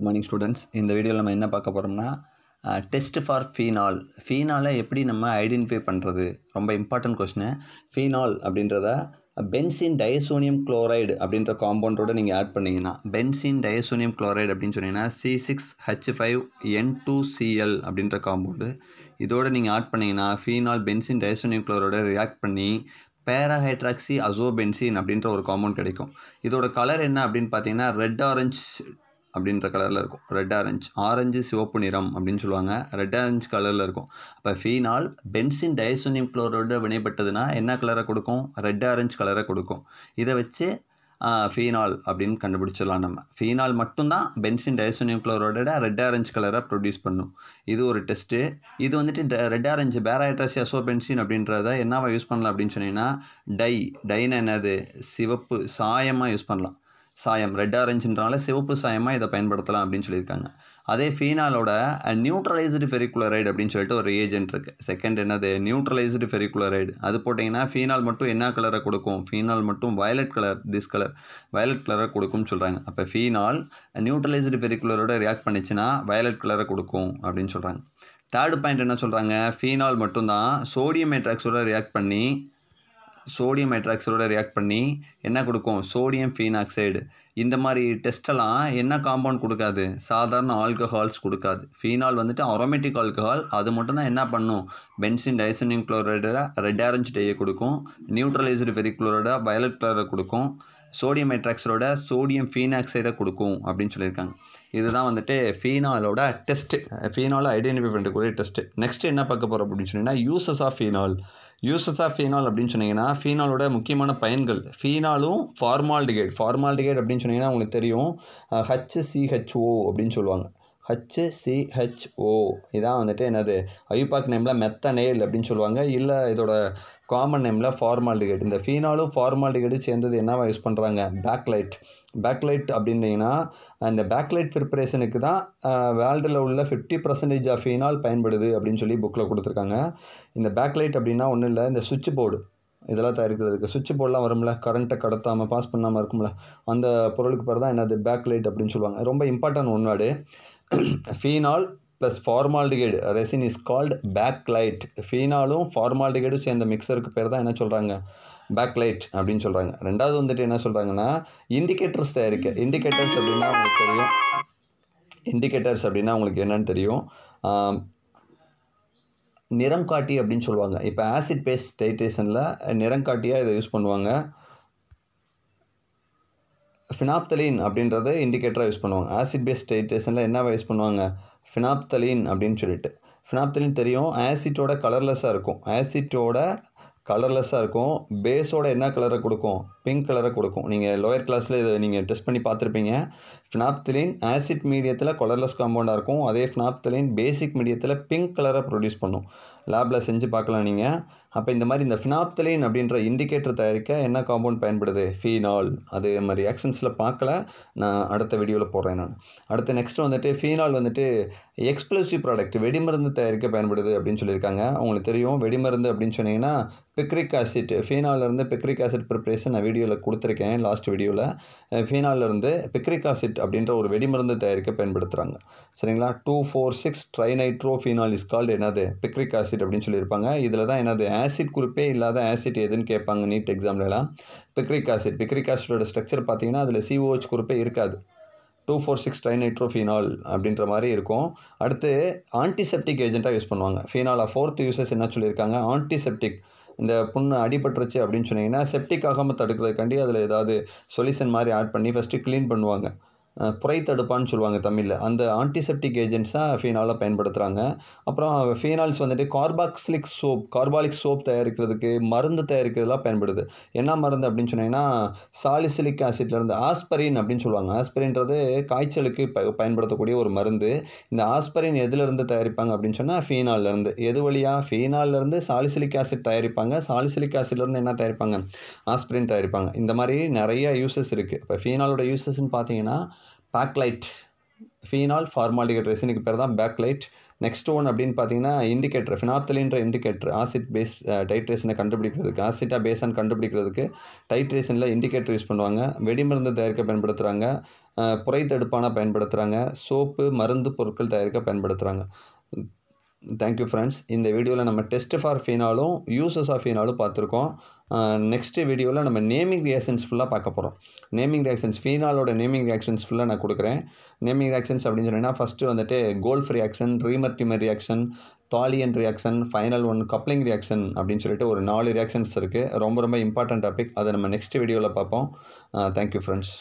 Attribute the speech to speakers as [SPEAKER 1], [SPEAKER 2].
[SPEAKER 1] good morning students இந்த வீடியோவில் நம்ம என்ன பார்க்க போகிறோம்னா டெஸ்ட் ஃபார் ஃபீனால் ஃபீனாலை எப்படி நம்ம ஐடென்டிஃபை பண்ணுறது ரொம்ப இம்பார்ட்டன்ட் கொஸ்டின் ஃபீனால் அப்படின்றத பென்சின் டயசோனியம் குளோரைடு அப்படின்ற காம்பவுண்டோட நீங்கள் ஆட் பண்ணிங்கன்னா பென்சின் டயசோனியம் குளோரைடு அப்படின்னு சொன்னீங்கன்னா C six H five N two C L அப்படின்ற காம்பவுண்டு இதோடு நீங்கள் ஆட் பண்ணிங்கன்னா ஃபீனால் பென்சின் டயசோனியம் குளோரைடை ரியாக்ட் பண்ணி பேராஹைட்ராக்சி அசோபென்சின் அப்படின்ற ஒரு காம்பவுண்ட் கிடைக்கும் இதோட கலர் என்ன அப்படின்னு பார்த்தீங்கன்னா ரெட் ஆரஞ்ச் அப்படின்ற கலரில் இருக்கும் ரெட் ஆரஞ்சு ஆரஞ்சு சிவப்பு நிறம் அப்படின்னு சொல்லுவாங்க ரெட் ஆரஞ்சு கலரில் இருக்கும் அப்போ ஃபீனால் பென்சின் டைசோனியம் குளோரோடு வினைப்பட்டதுன்னா என்ன கலரை கொடுக்கும் ரெட் ஆரஞ்சு கலரை கொடுக்கும் இதை வச்சு ஃபீனால் அப்படின்னு கண்டுபிடிச்சிடலாம் நம்ம ஃபீனால் மட்டும்தான் பென்சின் டைசோனியம் குளோரோட ரெட் ஆரஞ்சு கலரை ப்ரொடியூஸ் பண்ணும் இது ஒரு டெஸ்ட்டு இது வந்துட்டு ரெட் ஆரஞ்சு பேராய்ட்ரஸ் அசோ பென்சின் அப்படின்றத என்னவா யூஸ் பண்ணலாம் அப்படின்னு சொன்னீங்கன்னா டை டைன்னு என்னது சிவப்பு சாயமாக யூஸ் பண்ணலாம் சாயம் ரெட் ஆரஞ்சுன்றனால சிவப்பு சாயமாக இதை பயன்படுத்தலாம் அப்படின்னு சொல்லியிருக்காங்க அதே ஃபீனாலோட நியூட்ரலைஸ்டு ஃபெரிக்குலரைடு அப்படின்னு சொல்லிட்டு ஒரு ஏஜென்ட் இருக்குது செகண்ட் என்னது நியூட்ரலைஸ்டு ஃபெரிக்குலரைடு அது போட்டிங்கன்னா ஃபீனால் மட்டும் என்ன கலரை கொடுக்கும் ஃபீனால் மட்டும் violet colour this colour violet கலரை கொடுக்கும்னு சொல்கிறாங்க அப்போ ஃபீனால் நியூட்ரலைஸ்டு ஃபெரிக்குலரோட ரியாக்ட் பண்ணிச்சுன்னா வயலட் கலரை கொடுக்கும் அப்படின்னு சொல்கிறாங்க தேர்டு பாயிண்ட் என்ன சொல்கிறாங்க ஃபீனால் மட்டும்தான் சோடியம் மேட்ராக்ஸோட ரியாக்ட் பண்ணி சோடியம் ஹைட்ராக்சைடோட ரியாக்ட் பண்ணி என்ன கொடுக்கும் சோடியம் ஃபீனாக்சைடு இந்த மாதிரி டெஸ்ட்டெல்லாம் என்ன காம்பவுண்ட் கொடுக்காது சாதாரண ஆல்கஹால்ஸ் கொடுக்காது ஃபீனால் வந்துட்டு அரோமேட்டிக் ஆல்கஹால் அது மட்டும் தான் என்ன பண்ணும் பென்சின் டைசனியம் குளோரைடாக ரெட் ஆரஞ்சு டேயை கொடுக்கும் நியூட்ரலைஸ்டு வெரி குளோரைடாக வயலட் குளோரை கொடுக்கும் சோடியம் ஹைட்ராக்சைடோட சோடியம் ஃபீனாக்சைடை கொடுக்கும் அப்படின்னு சொல்லியிருக்காங்க இதுதான் வந்துட்டு ஃபீனாலோட டெஸ்ட்டு ஃபீனாலை ஐடென்டிஃபை பண்ணக்கூடிய டெஸ்ட்டு நெக்ஸ்ட் என்ன பார்க்க போகிறோம் அப்படின்னு சொன்னிங்கன்னா uses of phenol uses of phenol அப்படின்னு சொன்னிங்கன்னா ஃபீனாலோட முக்கியமான பயன்கள் ஃபீனாலும் ஃபார்மால்டிகைட் ஃபார்மால்டிகைட் அப்படின்னு சொன்னிங்கன்னா உங்களுக்கு தெரியும் சிஹெச்ஓ அப்படின்னு சொல்லுவாங்க ஹச்சிசிஹெச்ஓ இதான் வந்துட்டு என்னது ஐயூபாக் நேமில் மெத்தனேல் அப்படின்னு சொல்லுவாங்க இல்லை இதோட காமன் நேமில் ஃபார்மால்டிகேட் இந்த ஃபீனாலும் ஃபார்மால்டிகேட்டும் சேர்ந்தது என்னவா யூஸ் பண்ணுறாங்க பேக்லைட் பேக்லைட் அப்படின்னீங்கன்னா அந்த பேக்லைட் ப்ரிப்பரேஷனுக்கு தான் வேர்ல்டில் உள்ள ஃபிஃப்டி பர்சன்டேஜ் ஆஃப் ஃபீனால் பயன்படுது அப்படின்னு சொல்லி புக்கில் கொடுத்துருக்காங்க இந்த பேக்லைட் அப்படின்னா ஒன்றும் இல்லை இந்த சுவிட்ச் போர்டு இதெல்லாம் தயாரிக்கிறதுக்கு சுவிட்ச் போர்டெலாம் வரும்ல கரண்ட்டை கடத்தாமல் பாஸ் பண்ணாமல் இருக்கும்ல அந்த பொருளுக்கு பிறகு தான் என்னது பேக்லைட் அப்படின்னு சொல்லுவாங்க ரொம்ப இம்பார்ட்டன்ட் ஒன்றாடு phenol plus formaldehyde resin is called bakelite ஃபீனாலும் ஃபார்மால்டிகைடும் சேர்ந்த மிக்சருக்கு பேர் தான் என்ன சொல்கிறாங்க பேக் லைட் அப்படின்னு சொல்கிறாங்க ரெண்டாவது வந்துட்டு என்ன சொல்கிறாங்கன்னா இண்டிகேட்டர்ஸ் தயாரிக்க இண்டிகேட்டர்ஸ் அப்படின்னா உங்களுக்கு தெரியும் இண்டிகேட்டர்ஸ் அப்படின்னா உங்களுக்கு என்னென்னு தெரியும் நிறம் காட்டி அப்படின்னு சொல்லுவாங்க இப்போ ஆசிட் பேஸ்ட் டைட்ரேஷனில் நிறம் காட்டியாக இதை யூஸ் பண்ணுவாங்க ஃபினாப்தலின் அப்படின்றத இண்டிகேட்டராக யூஸ் பண்ணுவாங்க ஆசிட் பேஸ் டேட்டேஷனில் என்னவா யூஸ் பண்ணுவாங்க ஃபினாப்தலின் அப்படின்னு சொல்லிட்டு ஃபினாப்தலின் தெரியும் ஆசிட்டோட கலர்லெஸ்ஸாக இருக்கும் ஆசிட்டோட கலர்லெஸ்ஸாக இருக்கும் பேஸோட என்ன கலரை கொடுக்கும் பிங்க் கலரை கொடுக்கும் நீங்கள் லோயர் கிளாஸில் இதை நீங்கள் டெஸ்ட் பண்ணி பார்த்துருப்பீங்க ஃபினாப்தலின் ஆசிட் மீடியத்தில் கலர்லெஸ் காம்பவுண்டாக இருக்கும் அதே ஃபினாப்தலின் பேசிக் மீடியத்தில் பிங்க் கலரை ப்ரொடியூஸ் பண்ணும் லேபில் செஞ்சு பார்க்கலாம் நீங்கள் அப்போ இந்த மாதிரி இந்த ஃபினாப்தலின் அப்படின்ற இண்டிகேட்டர் தயாரிக்க என்ன காம்பவுண்ட் பயன்படுது ஃபீனால் அது மாதிரி ஆக்ஷன்ஸில் பார்க்கல நான் அடுத்த வீடியோவில் போடுறேன் நான் அடுத்து நெக்ஸ்ட் வந்துட்டு ஃபீனால் வந்துட்டு எக்ஸ்ப்ளோசிவ் ப்ராடக்ட் வெடிமருந்து தயாரிக்க பயன்படுது அப்படின்னு சொல்லியிருக்காங்க அவங்களுக்கு தெரியும் வெடிமருந்து அப்படின்னு சொன்னீங்கன்னா பிக்ரிக் ஆசிட் ஃபீனாலிருந்து பிக்ரிக் ஆசிட் ப்ரிப்ரேஷன் நான் வீடியோவில் கொடுத்துருக்கேன் லாஸ்ட் வீடியோவில் ஃபீனாலிருந்து பிக்ரிக் ஆசிட் அப்படின்ற ஒரு வெடிமருந்து தயாரிக்க பயன்படுத்துகிறாங்க சரிங்களா two four six trinitro phenol is called என்னது பிக்ரிக் ஆசிட் அப்படின்னு சொல்லியிருப்பாங்க இதில் தான் என்னது ஆசிட் குறிப்பே இல்லாத ஆசிட் எதுன்னு கேட்பாங்க நீட் எக்ஸாம்லலாம் பிக்ரிக் ஆசிட் பிக்ரிக் ஆசிடோட ஸ்ட்ரக்சர் பார்த்தீங்கன்னா அதில் சிஓஹெச் குறிப்பே இருக்காது டூ ஃபோர் சிக்ஸ் ட்ரைநைட்ரோஃபினால் அப்படின்ற மாதிரி இருக்கும் அடுத்து ஆன்டிசெப்டிக் ஏஜென்ட்டாக யூஸ் பண்ணுவாங்க ஃபீனாலா ஃபோர்த் யூசஸ் என்ன சொல்லியிருக்காங்க ஆன்டிசெப்டிக் இந்த புண்ணு அடிபட்டுருச்சு அப்படின்னு சொன்னீங்கன்னா செப்டிக் ஆகாமல் தடுக்கிறதுக்காண்டி அதில் ஏதாவது சொல்யூஷன் மாதிரி ஆட் பண்ணி ஃபஸ்ட்டு க்ளீன் பண்ணுவாங்க புரை தடுப்பான்னு சொல்லுவாங்க தமிழில் அந்த ஆன்டிசெப்டிக் ஏஜென்ட்ஸாக ஃபீனாலாக பயன்படுத்துகிறாங்க அப்புறம் ஃபீனால்ஸ் வந்துட்டு கார்பாக்ஸ்லிக் சோப் கார்பாலிக் சோப் தயாரிக்கிறதுக்கு மருந்து தயாரிக்கிறதுலாம் பயன்படுது என்ன மருந்து அப்படின்னு சொன்னீங்கன்னா சாலிசிலிக் ஆசிட்லேருந்து ஆஸ்பரின் அப்படின்னு சொல்லுவாங்க ஆஸ்பரின்றது காய்ச்சலுக்கு ப பயன்படுத்தக்கூடிய ஒரு மருந்து இந்த ஆஸ்பரின் எதுலேருந்து தயாரிப்பாங்க அப்படின்னு சொன்னால் ஃபீனால்லேருந்து எது வழியாக ஃபீனால்லேருந்து சாலிசிலிக் ஆசிட் தயாரிப்பாங்க சாலிசிலிக் ஆசிட்லேருந்து என்ன தயாரிப்பாங்க ஆஸ்பிரின் தயாரிப்பாங்க இந்த மாதிரி நிறைய யூசஸ் இருக்குது இப்போ ஃபீனாலோட யூசஸ்ன்னு பார்த்தீங்கன்னா பேக்லைட் ஃபீனால் ஃபார்மாலிகேட் ரெசினுக்கு பேர் தான் பேக்லைட் நெக்ஸ்ட் ஒன் அப்படின்னு பார்த்தீங்கன்னா இண்டிகேட்டர் ஃபினாத்தலின்ற இண்டிகேட்டர் ஆசிட் பேஸ் டைட்ரேஷனை கண்டுபிடிக்கிறதுக்கு ஆசிட்டாக பேஸான்னு கண்டுபிடிக்கிறதுக்கு டைட்ரேஷனில் இண்டிகேட்டர் யூஸ் பண்ணுவாங்க வெடிமருந்து தயாரிக்க பயன்படுத்துகிறாங்க புரை தடுப்பான பயன்படுத்துகிறாங்க சோப்பு மருந்து பொருட்கள் தயாரிக்க பயன்படுத்துகிறாங்க தேங்க்யூ ஃப்ரெண்ட்ஸ் இந்த வீடியோவில் நம்ம டெஸ்ட் ஃபார் ஃபீனாலும் யூசஸ் ஆஃப் ஃபீனாலும் பார்த்துருக்கோம் நெக்ஸ்ட்டு வீடியோவில் நம்ம நேமிங் ரியாக்ஷன்ஸ் ஃபுல்லாக பார்க்க போகிறோம் நேமிங் ரியாக்ஷன்ஸ் ஃபீனாலோட நேமிங் ரியாக்ஷன்ஸ் ஃபுல்லாக நான் கொடுக்குறேன் நேமிங் ரியாக்ஷன்ஸ் அப்படின்னு சொன்னீங்கன்னா ஃபஸ்ட்டு வந்துட்டு Kolbe reaction Reimer Tiemann reaction phthalein reaction final one coupling reaction அப்படின்னு சொல்லிட்டு ஒரு நாலு ரியாக்ஷன்ஸ் இருக்குது ரொம்ப ரொம்ப இம்பார்ட்டன்ட் டாபிக் அதை நம்ம நெக்ஸ்ட் வீடியோவில் பார்ப்போம் தேங்க்யூ ஃப்ரெண்ட்ஸ்